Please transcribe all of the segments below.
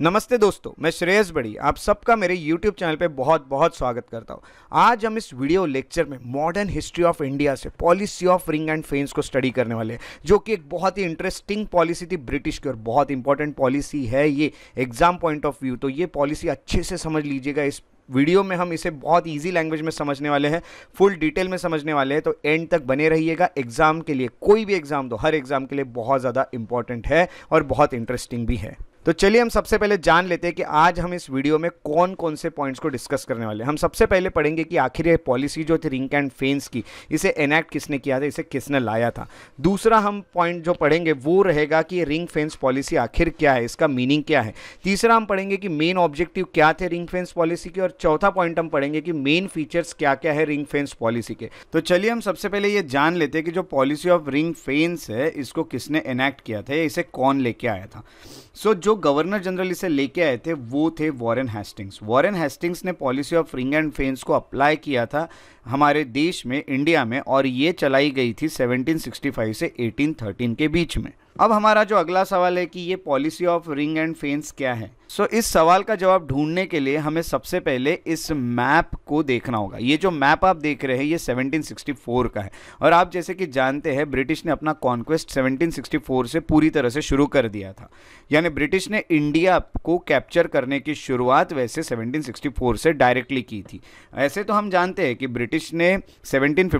नमस्ते दोस्तों मैं श्रेयस बड़ी आप सबका मेरे YouTube चैनल पे बहुत बहुत स्वागत करता हूँ आज हम इस वीडियो लेक्चर में मॉडर्न हिस्ट्री ऑफ इंडिया से policy of ring and fence को स्टडी करने वाले हैं जो कि एक बहुत ही इंटरेस्टिंग पॉलिसी थी ब्रिटिश की और बहुत इंपॉर्टेंट पॉलिसी है ये एग्जाम पॉइंट ऑफ व्यू तो ये पॉलिसी अच्छे से समझ लीजिएगा इस वीडियो में हम इसे बहुत ईजी लैंग्वेज में समझने वाले हैं फुल डिटेल में समझने वाले हैं तो एंड तक बने रहिएगा एग्जाम के लिए कोई भी एग्जाम दो हर एग्जाम के लिए बहुत ज़्यादा इंपॉर्टेंट है और बहुत इंटरेस्टिंग भी है तो चलिए हम सबसे पहले जान लेते हैं कि आज हम इस वीडियो में कौन कौन से पॉइंट्स को डिस्कस करने वाले हैं हम सबसे पहले पढ़ेंगे कि आखिर ये पॉलिसी जो थी रिंक एंड फेंस की इसे एनेक्ट किसने किया था इसे किसने लाया था दूसरा हम पॉइंट जो पढ़ेंगे वो रहेगा कि रिंग फेंस पॉलिसी आखिर क्या है इसका मीनिंग क्या है तीसरा हम पढ़ेंगे कि मेन ऑब्जेक्टिव क्या थे रिंग फेंस पॉलिसी के और चौथा पॉइंट हम पढ़ेंगे कि मेन फीचर्स क्या क्या है रिंग फेंस पॉलिसी के तो चलिए हम सबसे पहले ये जान लेते हैं कि जो पॉलिसी ऑफ रिंग फेंस है इसको किसने एनेक्ट किया था इसे कौन लेके आया था सो जो लोग गवर्नर जनरल इसे लेके आए थे वो थे वॉरेन हेस्टिंग्स वॉरेन हेस्टिंग्स ने policy of ring and fence को अप्लाई किया था हमारे देश में इंडिया में और ये चलाई गई थी 1765 से 1813 के बीच में अब हमारा जो अगला सवाल है कि ये policy of ring and fence क्या है सो so, इस सवाल का जवाब ढूंढने के लिए हमें सबसे पहले इस मैप को देखना होगा ये जो मैप आप देख रहे हैं ये 1764 का है और आप जैसे कि जानते हैं ब्रिटिश ने अपना कॉन्क्वेस्ट 1764 से पूरी तरह से शुरू कर दिया था यानी ब्रिटिश ने इंडिया को कैप्चर करने की शुरुआत वैसे 1764 से डायरेक्टली की थी ऐसे तो हम जानते हैं कि ब्रिटिश ने सेवनटीन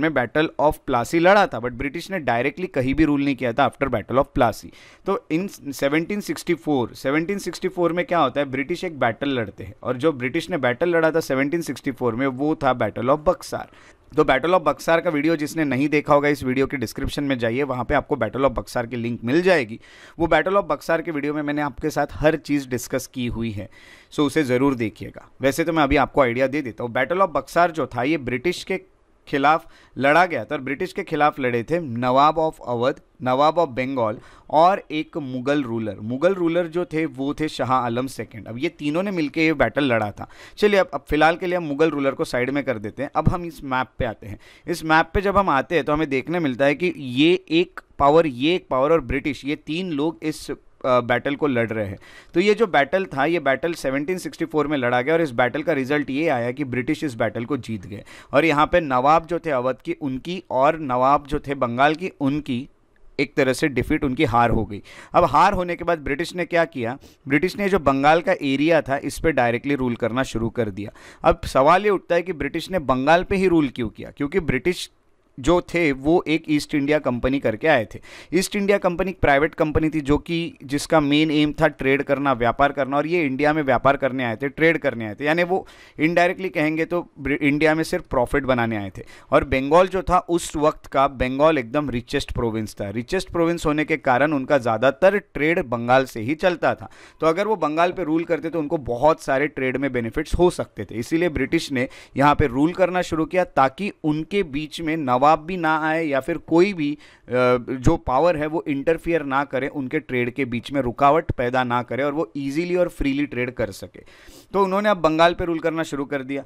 में बैटल ऑफ प्लासी लड़ा था बट ब्रिटिश ने डायरेक्टली कहीं भी रूल नहीं किया था आफ्टर बैटल ऑफ प्लासी तो इन 1764 1764 में क्या होता है ब्रिटिश एक बैटल लड़ते हैं और जो ब्रिटिश ने बैटल लड़ा था 1764 में वो था बैटल ऑफ बक्सार तो बैटल ऑफ बक्सार का वीडियो जिसने नहीं देखा होगा इस वीडियो के डिस्क्रिप्शन में जाइए वहाँ पे आपको बैटल ऑफ बक्सार की लिंक मिल जाएगी वो बैटल ऑफ बक्सार के वीडियो में मैंने आपके साथ हर चीज़ डिस्कस की हुई है सो उसे ज़रूर देखिएगा वैसे तो मैं अभी आपको आइडिया दे देता हूँ बैटल ऑफ बक्सार जो था ये ब्रिटिश के खिलाफ लड़ा गया था और ब्रिटिश के खिलाफ लड़े थे नवाब ऑफ अवध नवाब ऑफ बंगाल और एक मुगल रूलर मुगल रूलर जो थे वो थे शाह आलम सेकेंड अब ये तीनों ने मिलकर ये बैटल लड़ा था चलिए अब अब फिलहाल के लिए हम मुगल रूलर को साइड में कर देते हैं अब हम इस मैप पे आते हैं इस मैप पे जब हम आते हैं तो हमें देखने मिलता है कि ये एक पावर ये एक पावर और ब्रिटिश ये तीन लोग इस बैटल को लड़ रहे हैं तो ये जो बैटल था ये बैटल 1764 में लड़ा गया और इस बैटल का रिजल्ट ये आया कि ब्रिटिश इस बैटल को जीत गए और यहाँ पे नवाब जो थे अवध की उनकी और नवाब जो थे बंगाल की उनकी एक तरह से डिफीट उनकी हार हो गई अब हार होने के बाद ब्रिटिश ने क्या किया ब्रिटिश ने जो बंगाल का एरिया था इस पर डायरेक्टली रूल करना शुरू कर दिया अब सवाल ये उठता है कि ब्रिटिश ने बंगाल पे ही रूल क्यों किया क्योंकि ब्रिटिश जो थे वो एक ईस्ट इंडिया कंपनी करके आए थे ईस्ट इंडिया कंपनी एक प्राइवेट कंपनी थी जो कि जिसका मेन एम था ट्रेड करना व्यापार करना और ये इंडिया में व्यापार करने आए थे ट्रेड करने आए थे यानी वो इनडायरेक्टली कहेंगे तो इंडिया में सिर्फ प्रॉफिट बनाने आए थे और बंगाल जो था उस वक्त का बंगाल एकदम रिचेस्ट प्रोविंस था रिचेस्ट प्रोविंस होने के कारण उनका ज़्यादातर ट्रेड बंगाल से ही चलता था तो अगर वो बंगाल पर रूल करते तो उनको बहुत सारे ट्रेड में बेनिफिट्स हो सकते थे इसीलिए ब्रिटिश ने यहाँ पर रूल करना शुरू किया ताकि उनके बीच में नवा जवाब भी ना आए या फिर कोई भी जो पावर है वो इंटरफियर ना करे उनके ट्रेड के बीच में रुकावट पैदा ना करे और वो इजीली और फ्रीली ट्रेड कर सके तो उन्होंने अब बंगाल पर रूल करना शुरू कर दिया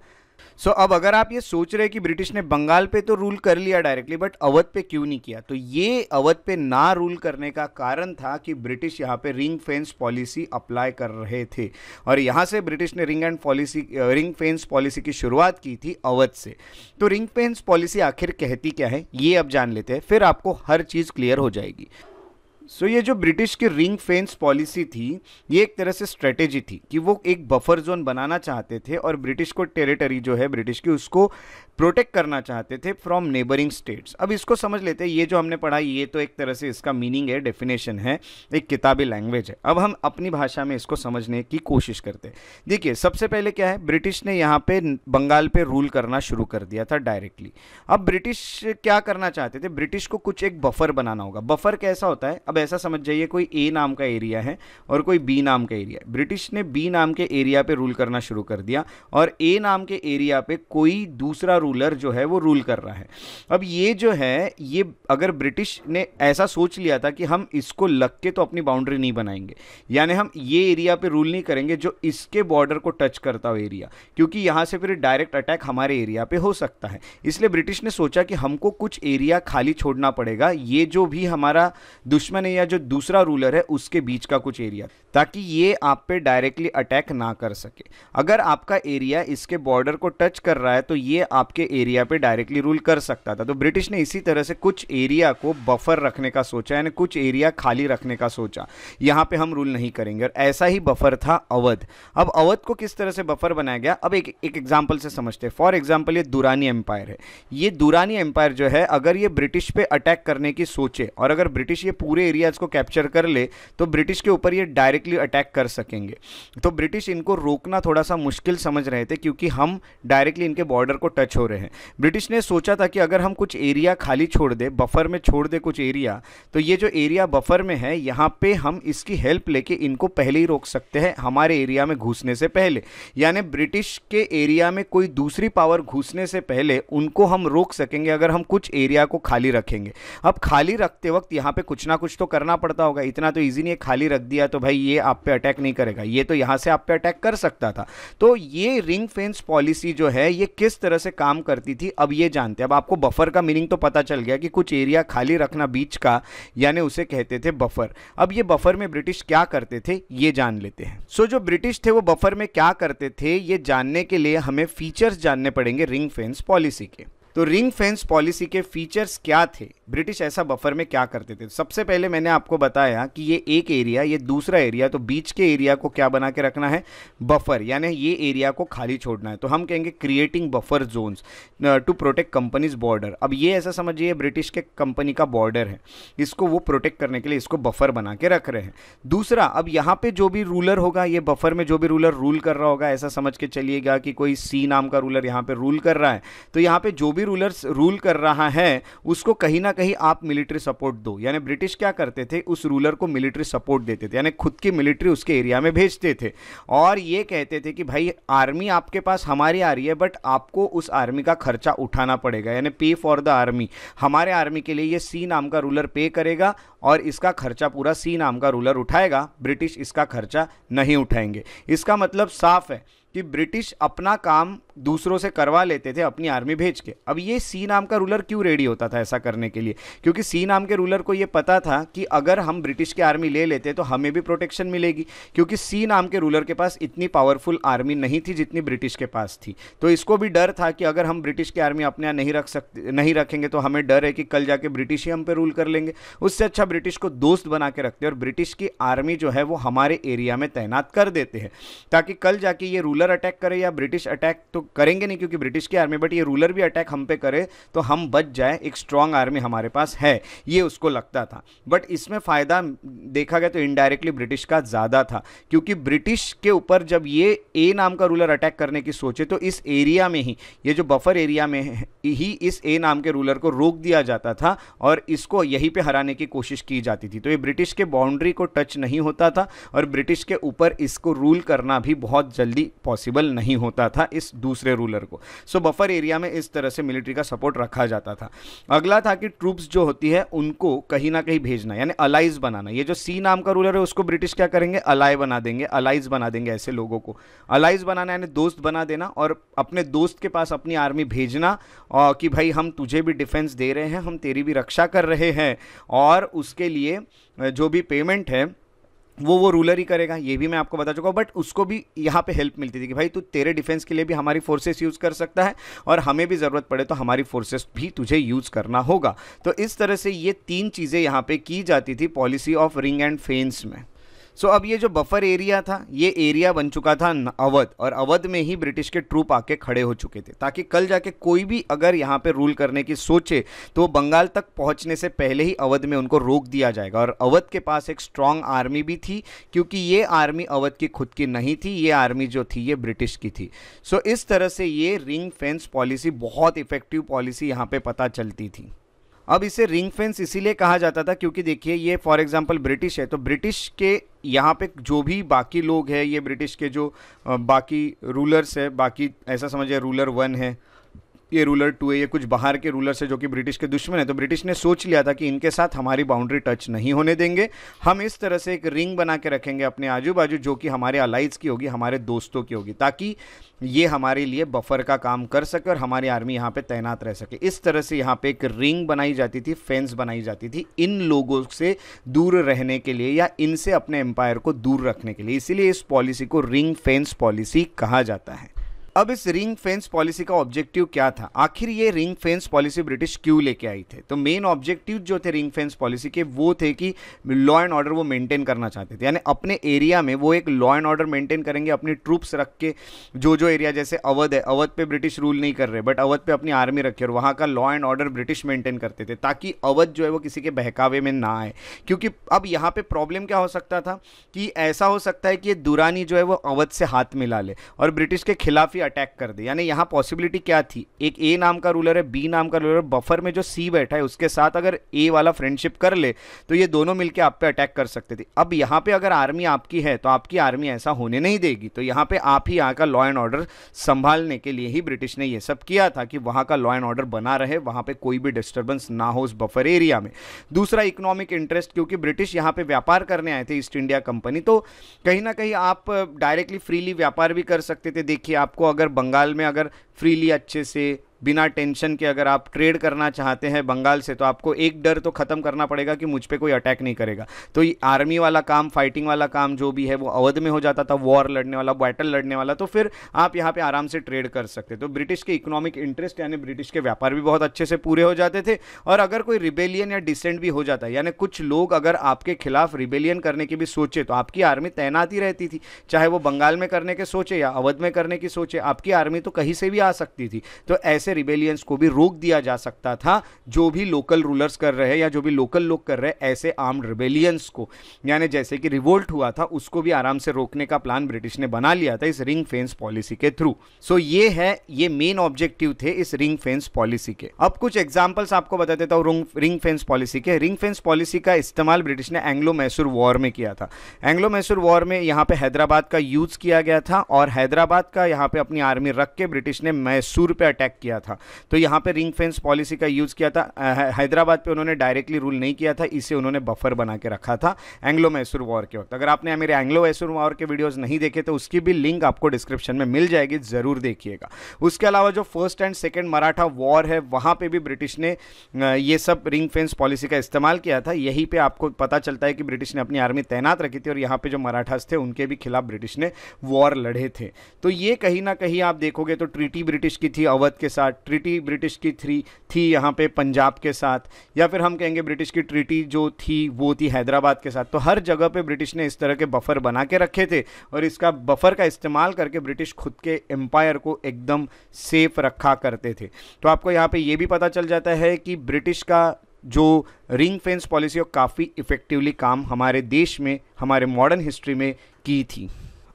सो so, अब अगर आप ये सोच रहे कि ब्रिटिश ने बंगाल पे तो रूल कर लिया डायरेक्टली बट अवध पे क्यों नहीं किया तो ये अवध पे ना रूल करने का कारण था कि ब्रिटिश यहाँ पे रिंग फेंस पॉलिसी अप्लाई कर रहे थे और यहाँ से ब्रिटिश ने ring and policy ring fence policy की शुरुआत की थी अवध से तो रिंग फेंस पॉलिसी आखिर कहती क्या है ये अब जान लेते हैं फिर आपको हर चीज़ क्लियर हो जाएगी सो so, ये जो ब्रिटिश की रिंग फेंस पॉलिसी थी ये एक तरह से स्ट्रेटेजी थी कि वो एक बफर जोन बनाना चाहते थे और ब्रिटिश को टेरिटरी जो है ब्रिटिश की उसको प्रोटेक्ट करना चाहते थे फ्रॉम नेबरिंग स्टेट्स अब इसको समझ लेते हैं ये जो हमने पढ़ा ये तो एक तरह से इसका मीनिंग है डेफिनेशन है एक किताबी लैंग्वेज है अब हम अपनी भाषा में इसको समझने की कोशिश करते हैं देखिए सबसे पहले क्या है ब्रिटिश ने यहाँ पे बंगाल पे रूल करना शुरू कर दिया था डायरेक्टली अब ब्रिटिश क्या करना चाहते थे ब्रिटिश को कुछ एक बफर बनाना होगा बफर कैसा होता है अब अब ऐसा समझ जाइए कोई ए नाम का एरिया है और कोई बी नाम का एरिया है ब्रिटिश ने बी नाम के एरिया पे रूल करना शुरू कर दिया और ए नाम के एरिया पे कोई दूसरा रूलर जो है वो रूल कर रहा है अब ये जो है ये अगर ब्रिटिश ने ऐसा सोच लिया था कि हम इसको लग के तो अपनी बाउंड्री नहीं बनाएंगे यानी हम ये एरिया पर रूल नहीं करेंगे जो इसके बॉर्डर को टच करता हो एरिया क्योंकि यहाँ से फिर डायरेक्ट अटैक हमारे एरिया पर हो सकता है इसलिए ब्रिटिश ने सोचा कि हमको कुछ एरिया खाली छोड़ना पड़ेगा ये जो भी हमारा दुश्मन पर्सन है या जो दूसरा रूलर है उसके बीच का कुछ एरिया ताकि ये आप पे डायरेक्टली अटैक ना कर सके अगर आपका एरिया इसके बॉर्डर को टच कर रहा है तो ये आपके एरिया पे डायरेक्टली रूल कर सकता था तो ब्रिटिश ने इसी तरह से कुछ एरिया को बफर रखने का सोचा यानी कुछ एरिया खाली रखने का सोचा यहाँ पे हम रूल नहीं करेंगे और ऐसा ही बफर था अवध अब अवध को किस तरह से बफर बनाया गया अब एक एक एग्जाम्पल से समझते हैं फॉर एग्जाम्पल ये दुरानी एम्पायर है ये दुरानी एम्पायर जो है अगर ये ब्रिटिश पे अटैक करने की सोचे और अगर ब्रिटिश ये पूरे एरियाज़ को कैप्चर कर ले तो ब्रिटिश के ऊपर ये डायरेक्टली अटैक कर सकेंगे तो ब्रिटिश इनको रोकना थोड़ा सा मुश्किल समझ रहे थे क्योंकि हम डायरेक्टली इनके बॉर्डर को टच हो रहे हैं ब्रिटिश ने सोचा था कि अगर हम कुछ एरिया खाली छोड़ दे बफर में छोड़ दे कुछ एरिया तो ये जो एरिया बफर में है यहाँ पे हम इसकी हेल्प लेके इनको पहले ही रोक सकते हैं हमारे एरिया में घुसने से पहले यानी ब्रिटिश के एरिया में कोई दूसरी पावर घुसने से पहले उनको हम रोक सकेंगे अगर हम कुछ एरिया को खाली रखेंगे अब खाली रखते वक्त यहाँ पे कुछ ना कुछ तो तो करना पड़ता होगा इतना तो ईजी नहीं है खाली रख दिया तो भाई ये आप पे अटैक नहीं करेगा ये तो यहाँ से आप पे अटैक कर सकता था तो ये रिंग फेंस पॉलिसी जो है ये किस तरह से काम करती थी अब ये जानते हैं अब आपको बफर का मीनिंग तो पता चल गया कि कुछ एरिया खाली रखना बीच का यानी उसे कहते थे बफर अब ये बफर में ब्रिटिश क्या करते थे ये जान लेते हैं सो जो ब्रिटिश थे वो बफर में क्या करते थे ये जानने के लिए हमें फीचर्स जानने पड़ेंगे रिंग फेंस पॉलिसी के तो रिंग फेंस पॉलिसी के फीचर्स क्या थे ब्रिटिश ऐसा बफर में क्या करते थे सबसे पहले मैंने आपको बताया कि ये एक एरिया ये दूसरा एरिया तो बीच के एरिया को क्या बना के रखना है बफर यानी ये एरिया को खाली छोड़ना है तो हम कहेंगे creating buffer zones to protect companies border अब ये ऐसा समझिए ब्रिटिश के कंपनी का बॉर्डर है इसको वो प्रोटेक्ट करने के लिए इसको बफर बना के रख रहे हैं दूसरा अब यहाँ पर जो भी रूलर होगा ये बफर में जो भी रूलर रूल कर रहा होगा ऐसा समझ के चलिएगा कि कोई सी नाम का रूलर यहाँ पर रूल कर रहा है तो यहाँ पर जो भी रूलर रूल कर रहा है उसको कहीं ना कहीं आप मिलिट्री सपोर्ट दो यानी ब्रिटिश क्या करते थे उस रूलर को मिलिट्री सपोर्ट देते थे यानी खुद की मिलिट्री उसके एरिया में भेजते थे और ये कहते थे कि भाई आर्मी आपके पास हमारी आ रही है बट आपको उस आर्मी का खर्चा उठाना पड़ेगा यानी पे फॉर द आर्मी हमारे आर्मी के लिए ये सी नाम का रूलर पे करेगा और इसका खर्चा पूरा सी नाम का रूलर उठाएगा ब्रिटिश इसका खर्चा नहीं उठाएंगे इसका मतलब साफ है कि ब्रिटिश अपना काम दूसरों से करवा लेते थे अपनी आर्मी भेज के अब ये सी नाम का रूलर क्यों रेडी होता था ऐसा करने के लिए क्योंकि सी नाम के रूलर को ये पता था कि अगर हम ब्रिटिश की आर्मी ले लेते तो हमें भी प्रोटेक्शन मिलेगी क्योंकि सी नाम के रूलर के पास इतनी पावरफुल आर्मी नहीं थी जितनी ब्रिटिश के पास थी तो इसको भी डर था कि अगर हम ब्रिटिश की आर्मी अपने यहाँ नहीं रख सकते नहीं रखेंगे तो हमें डर है कि कल जाके ब्रिटिश ही हम पे रूल कर लेंगे उससे अच्छा ब्रिटिश को दोस्त बना के रखते और ब्रिटिश की आर्मी जो है वो हमारे एरिया में तैनात कर देते हैं ताकि कल जाके ये रूलर अटैक करे या ब्रिटिश अटैक तो करेंगे नहीं क्योंकि ब्रिटिश की आर्मी बट ये रूलर भी अटैक हम पे करे तो हम बच जाए एक स्ट्रांग आर्मी हमारे पास है ये उसको लगता था बट इसमें फ़ायदा देखा गया तो इनडायरेक्टली ब्रिटिश का ज़्यादा था क्योंकि ब्रिटिश के ऊपर जब ये ए नाम का रूलर अटैक करने की सोचे तो इस एरिया में ही ये जो बफर एरिया में ही इस ए नाम के रूलर को रोक दिया जाता था और इसको यहीं पर हराने की कोशिश की जाती थी तो ये ब्रिटिश के बाउंड्री को टच नहीं होता था और ब्रिटिश के ऊपर इसको रूल करना भी बहुत जल्दी पॉसिबल नहीं होता था इस दूसरे दूसरे रूलर को सो बफर एरिया में इस तरह से मिलिट्री का सपोर्ट रखा जाता था अगला था कि ट्रूप्स जो होती है उनको कहीं ना कहीं भेजना यानी अलाइज बनाना ये जो सी नाम का रूलर है उसको ब्रिटिश क्या करेंगे अलाय बना देंगे अलाइज बना देंगे ऐसे लोगों को अलाइज बनाना यानी दोस्त बना देना और अपने दोस्त के पास अपनी आर्मी भेजना और कि भाई हम तुझे भी डिफेंस दे रहे हैं हम तेरी भी रक्षा कर रहे हैं और उसके लिए जो भी पेमेंट है वो वो रूलर ही करेगा ये भी मैं आपको बता चुका हूँ बट उसको भी यहाँ पे हेल्प मिलती थी कि भाई तू तेरे डिफेंस के लिए भी हमारी फोर्सेस यूज़ कर सकता है और हमें भी ज़रूरत पड़े तो हमारी फोर्सेस भी तुझे यूज़ करना होगा तो इस तरह से ये तीन चीज़ें यहाँ पे की जाती थी policy of ring and fence में सो अब ये जो बफर एरिया था ये एरिया बन चुका था अवध और अवध में ही ब्रिटिश के ट्रूप आके खड़े हो चुके थे ताकि कल जाके कोई भी अगर यहाँ पे रूल करने की सोचे तो वो बंगाल तक पहुँचने से पहले ही अवध में उनको रोक दिया जाएगा और अवध के पास एक स्ट्रांग आर्मी भी थी क्योंकि ये आर्मी अवध की खुद की नहीं थी ये आर्मी जो थी ये ब्रिटिश की थी सो इस तरह से ये रिंग फेंस पॉलिसी बहुत इफेक्टिव पॉलिसी यहाँ पर पता चलती थी अब इसे रिंग फेंस इसीलिए कहा जाता था क्योंकि देखिए ये फॉर एग्जांपल ब्रिटिश है तो ब्रिटिश के यहाँ पे जो भी बाकी लोग हैं ये ब्रिटिश के जो बाकी रूलर्स है बाकी ऐसा समझिए रूलर वन है ये रूलर टू है ये कुछ बाहर के रूलर्स है जो कि ब्रिटिश के दुश्मन है तो ब्रिटिश ने सोच लिया था कि इनके साथ हमारी बाउंड्री टच नहीं होने देंगे हम इस तरह से एक रिंग बना के रखेंगे अपने आजू बाजू जो कि हमारे अलाइज की होगी हमारे दोस्तों की होगी ताकि ये हमारे लिए बफर का काम कर सके और हमारी आर्मी यहाँ पे तैनात रह सके इस तरह से यहाँ पे एक रिंग बनाई जाती थी फेंस बनाई जाती थी इन लोगों से दूर रहने के लिए या इनसे अपने एम्पायर को दूर रखने के लिए इसीलिए इस पॉलिसी को रिंग फेंस पॉलिसी कहा जाता है अब इस रिंग फेंस पॉलिसी का ऑब्जेक्टिव क्या था आखिर ये रिंग फेंस पॉलिसी ब्रिटिश क्यों लेके आई थे तो मेन ऑब्जेक्टिव जो थे रिंग फेंस पॉलिसी के वो थे कि लॉ एंड ऑर्डर वो मेंटेन करना चाहते थे यानी अपने एरिया में वो एक लॉ एंड ऑर्डर मेंटेन करेंगे अपनी ट्रूप्स रख के जो जो एरिया जैसे अवध है अवध पे ब्रिटिश रूल नहीं कर रहे बट अवध पे अपनी आर्मी रखी और वहाँ का law and order British maintain करते थे ताकि अवध जो है वो किसी के बहकावे में ना आए क्योंकि अब यहाँ पर प्रॉब्लम क्या हो सकता था कि ऐसा हो सकता है कि ये दुरानी जो है वो अवध से हाथ मिला ले और ब्रिटिश के खिलाफ ही अटैक कर दे यानी यहाँ पॉसिबिलिटी क्या थी एक ए नाम का रूलर है बी नाम का रूलर है बफर में जो सी बैठा है उसके साथ अगर ए वाला फ्रेंडशिप कर ले तो ये दोनों मिलकर आप पे अटैक कर सकते थे अब यहाँ पे अगर आर्मी आपकी है तो आपकी आर्मी ऐसा होने नहीं देगी तो यहाँ पे आप ही यहाँ का लॉ एंड ऑर्डर संभालने के लिए ही ब्रिटिश ने यह सब किया था कि वहाँ का लॉ एंड ऑर्डर बना रहे वहाँ पर कोई भी डिस्टर्बेंस ना हो उस बफर एरिया में दूसरा इकोनॉमिक इंटरेस्ट क्योंकि ब्रिटिश यहाँ पर व्यापार करने आए थे ईस्ट इंडिया कंपनी तो कहीं ना कहीं आप डायरेक्टली फ्रीली व्यापार भी कर सकते थे देखिए आपको अगर बंगाल में अगर फ्रीली अच्छे से बिना टेंशन के अगर आप ट्रेड करना चाहते हैं बंगाल से तो आपको एक डर तो ख़त्म करना पड़ेगा कि मुझ पर कोई अटैक नहीं करेगा तो ये आर्मी वाला काम फाइटिंग वाला काम जो भी है वो अवध में हो जाता था वॉर लड़ने वाला बैटल लड़ने वाला तो फिर आप यहाँ पर आराम से ट्रेड कर सकते तो ब्रिटिश के इकोनॉमिक इंटरेस्ट यानी ब्रिटिश के व्यापार भी बहुत अच्छे से पूरे हो जाते थे और अगर कोई रिबेलियन या डिसेंट भी हो जाता है यानी कुछ लोग अगर आपके खिलाफ रिबेलियन करने की भी सोचे तो आपकी आर्मी तैनाती रहती थी चाहे वो बंगाल में करने के सोचे या अवध में करने की सोचे आपकी आर्मी तो कहीं से भी आ सकती थी तो ऐसे रिबेलियंस को भी रोक दिया जा सकता था जो भी लोकल रूलर्स कर रहे हैं या जो भी लोकल लोग कर रहे ऐसे आर्म रिबेलियंस को यानी जैसे कि रिवोल्ट हुआ था उसको भी आराम से रोकने का प्लान ब्रिटिश ने बना लिया था इस रिंग फेंस पॉलिसी के थ्रू सो ये है ये मेन ऑब्जेक्टिव थे इस रिंग फेंस पॉलिसी के अब कुछ एग्जाम्पल्स आपको बता देता हूँ रिंग फेंस पॉलिसी के रिंग फेंस पॉलिसी का इस्तेमाल ब्रिटिश ने एंग्लो मैसूर वॉर में किया था एंग्लो मैसूर वॉर में यहाँ पे हैदराबाद का यूज किया गया था और हैदराबाद का यहाँ पे अपनी आर्मी रख के ब्रिटिश ने मैसूर पे अटैक किया किया था तो यहाँ पे रिंग फेंस पॉलिसी का यूज़ किया था हैदराबाद पे उन्होंने डायरेक्टली रूल नहीं किया था इसे उन्होंने बफर बना के रखा था एंग्लो मैसूर वॉर के वक्त अगर आपने मेरे एंग्लो मैसूर वॉर के वीडियोज़ नहीं देखे तो उसकी भी लिंक आपको डिस्क्रिप्शन में मिल जाएगी ज़रूर देखिएगा उसके अलावा जो first and second Maratha war है वहाँ पर भी ब्रिटिश ने ये सब रिंग फेंस पॉलिसी का इस्तेमाल किया था यहीं पर आपको पता चलता है कि ब्रिटिश ने अपनी आर्मी तैनात रखी थी और यहाँ पर जो मराठास थे उनके भी खिलाफ ब्रिटिश ने वॉर लड़े थे तो ये कहीं ना कहीं आप देखोगे तो ट्रीटी ब्रिटिश की थी अवध के साथ साथ ट्रिटी ब्रिटिश की थ्री थी यहाँ पे पंजाब के साथ या फिर हम कहेंगे ब्रिटिश की ट्रिटी जो थी वो थी हैदराबाद के साथ तो हर जगह पे ब्रिटिश ने इस तरह के बफर बना के रखे थे और इसका बफर का इस्तेमाल करके ब्रिटिश खुद के एम्पायर को एकदम सेफ रखा करते थे तो आपको यहाँ पर यह भी पता चल जाता है कि ब्रिटिश का जो रिंग फेंस पॉलिसी और काफ़ी इफ़ेक्टिवली काम हमारे देश में हमारे मॉडर्न हिस्ट्री में की थी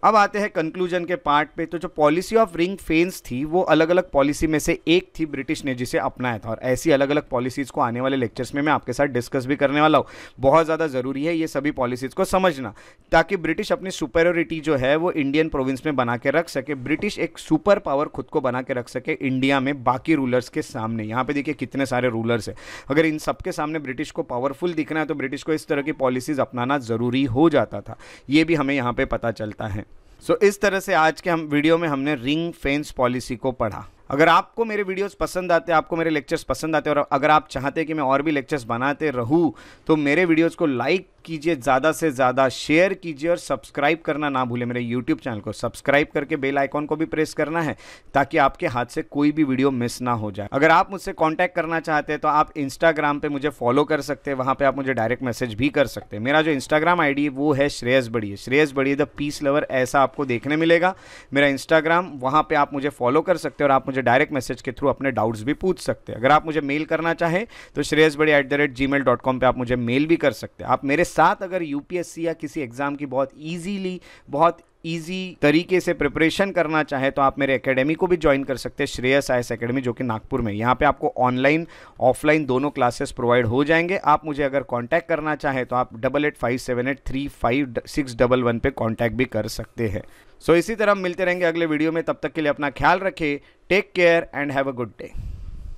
अब आते हैं कंक्लूजन के पार्ट पे तो जो पॉलिसी ऑफ रिंग फेंस थी वो अलग अलग पॉलिसी में से एक थी ब्रिटिश ने जिसे अपनाया था और ऐसी अलग अलग पॉलिसीज़ को आने वाले लेक्चर्स में मैं आपके साथ डिस्कस भी करने वाला हूँ बहुत ज़्यादा ज़रूरी है ये सभी पॉलिसीज़ को समझना ताकि ब्रिटिश अपनी सुपेरिटी जो है वो इंडियन प्रोविंस में बना के रख सके ब्रिटिश एक सुपर पावर खुद को बना के रख सके इंडिया में बाकी रूलर्स के सामने यहाँ पर देखिए कितने सारे रूलर्स है अगर इन सबके सामने ब्रिटिश को पावरफुल दिखना है तो ब्रिटिश को इस तरह की पॉलिसीज़ अपनाना ज़रूरी हो जाता था ये भी हमें यहाँ पर पता चलता है सो so, इस तरह से आज के हम वीडियो में हमने रिंग फेंस पॉलिसी को पढ़ा अगर आपको मेरे वीडियोस पसंद आते हैं आपको मेरे लेक्चर्स पसंद आते हैं और अगर आप चाहते हैं कि मैं और भी लेक्चर्स बनाते रहूँ तो मेरे वीडियोस को लाइक कीजिए ज़्यादा से ज़्यादा शेयर कीजिए और सब्सक्राइब करना ना भूलें मेरे यूट्यूब चैनल को सब्सक्राइब करके बेल आइकॉन को भी प्रेस करना है ताकि आपके हाथ से कोई भी वीडियो मिस ना हो जाए अगर आप मुझसे कॉन्टैक्ट करना चाहते हैं तो आप इंस्टाग्राम पर मुझे फॉलो कर सकते हैं वहाँ पर आप मुझे डायरेक्ट मैसेज भी कर सकते हैं मेरा जो इंस्टाग्राम आई है वो है श्रेयस बड़ी श्रेयस बड़ी द पीस लवर ऐसा आपको देखने मिलेगा मेरा इंस्टाग्राम वहाँ पर आप मुझे फॉलो कर सकते हैं और आप मुझे मुझे डायरेक्ट मैसेज के थ्रू अपने डाउट्स भी पूछ सकते हैं अगर आप मुझे मेल करना चाहें तो Shreyas Badi at the rate Gmail dot com पर आप मुझे मेल भी कर सकते हैं आप मेरे साथ अगर यूपीएससी या किसी एग्ज़ाम की बहुत ईजीली बहुत ईजी तरीके से प्रिपरेशन करना चाहे तो आप मेरे एकेडमी को भी ज्वाइन कर सकते हैं श्रेयस आई एस अकेडमी जो कि नागपुर में यहाँ पे आपको ऑनलाइन ऑफलाइन दोनों क्लासेस प्रोवाइड हो जाएंगे आप मुझे अगर कांटेक्ट करना चाहें तो आप double eight five seven eight three five six double one पर कॉन्टैक्ट भी कर सकते हैं सो so, इसी तरह मिलते रहेंगे अगले वीडियो में तब तक के लिए अपना ख्याल रखें take care and have a good day